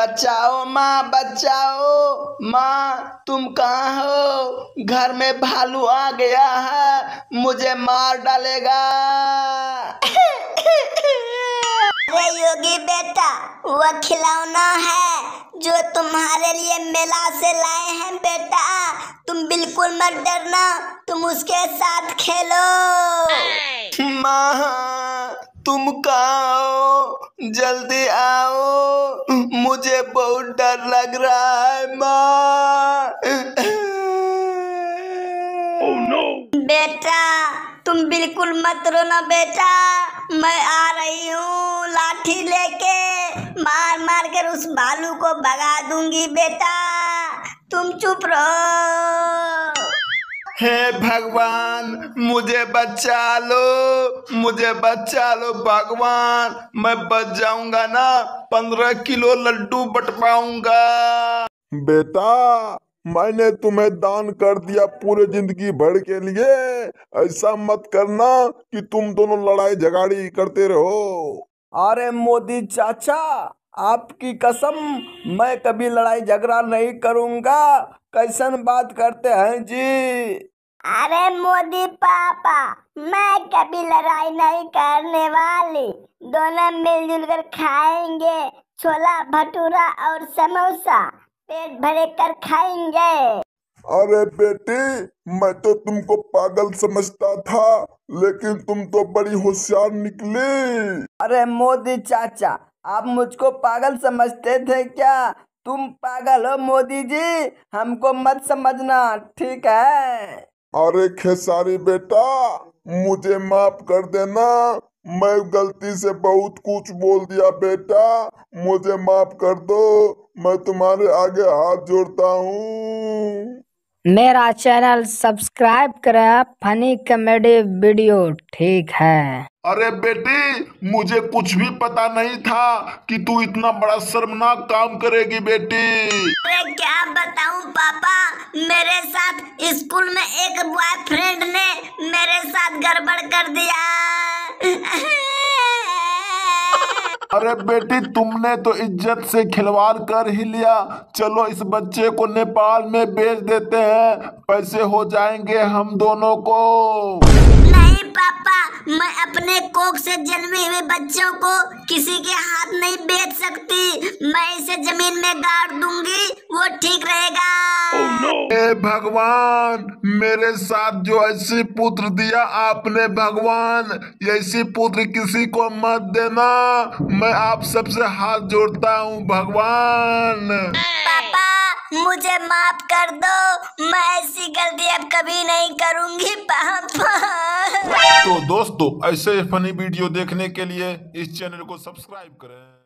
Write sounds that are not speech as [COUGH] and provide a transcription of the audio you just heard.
बचाओ माँ बचाओ माँ तुम कहाँ हो घर में भालू आ गया है मुझे मार डालेगा अरे योगी बेटा वो खिलौना है जो तुम्हारे लिए मेला से लाए हैं बेटा तुम बिल्कुल मत डरना तुम उसके साथ खेलो माँ तुम कहा जल्दी आओ मुझे बहुत डर लग रहा है माँ oh, no. बेटा तुम बिल्कुल मत रो ना बेटा मैं आ रही हूँ लाठी लेके मार मार कर उस भालू को भगा दूंगी बेटा तुम चुप रहो हे भगवान मुझे बचा लो मुझे बचा लो भगवान मैं बच जाऊंगा ना पंद्रह किलो लड्डू बट पाऊंगा बेटा मैंने तुम्हें दान कर दिया पूरे जिंदगी भर के लिए ऐसा मत करना कि तुम दोनों लड़ाई झगड़ी करते रहो अरे मोदी चाचा आपकी कसम मैं कभी लड़ाई झगड़ा नहीं करूंगा कैसन बात करते हैं जी अरे मोदी पापा मैं कभी लड़ाई नहीं करने वाली दोनों मिलजुल कर खाएंगे छोला भटूरा और समोसा पेट भरे कर खाएंगे अरे बेटी मैं तो तुमको पागल समझता था लेकिन तुम तो बड़ी होशियार निकली अरे मोदी चाचा आप मुझको पागल समझते थे क्या तुम पागल हो मोदी जी हमको मत समझना ठीक है अरे खेसारी बेटा मुझे माफ कर देना मैं गलती से बहुत कुछ बोल दिया बेटा मुझे माफ कर दो मैं तुम्हारे आगे हाथ जोड़ता हूँ मेरा चैनल सब्सक्राइब करें फनी कॉमेडी वीडियो ठीक है अरे बेटी मुझे कुछ भी पता नहीं था कि तू इतना बड़ा शर्मनाक काम करेगी बेटी अरे क्या बताऊं पापा मेरे साथ स्कूल में एक बॉयफ्रेंड ने मेरे साथ गड़बड़ कर दिया [LAUGHS] अरे बेटी तुमने तो इज्जत से खिलवाड़ कर ही लिया चलो इस बच्चे को नेपाल में बेच देते हैं पैसे हो जाएंगे हम दोनों को नहीं पापा मैं अपने कोख से जन्मे हुए बच्चों को किसी के हाथ नहीं बेच सकती मैं इसे जमीन में गाड़ भगवान मेरे साथ जो ऐसी पुत्र दिया आपने भगवान ऐसी पुत्र किसी को मत देना मैं आप सबसे हाथ जोड़ता हूँ भगवान पापा मुझे माफ कर दो मैं ऐसी गलती अब कभी नहीं करूँगी पापा तो दोस्तों ऐसे फनी वीडियो देखने के लिए इस चैनल को सब्सक्राइब करें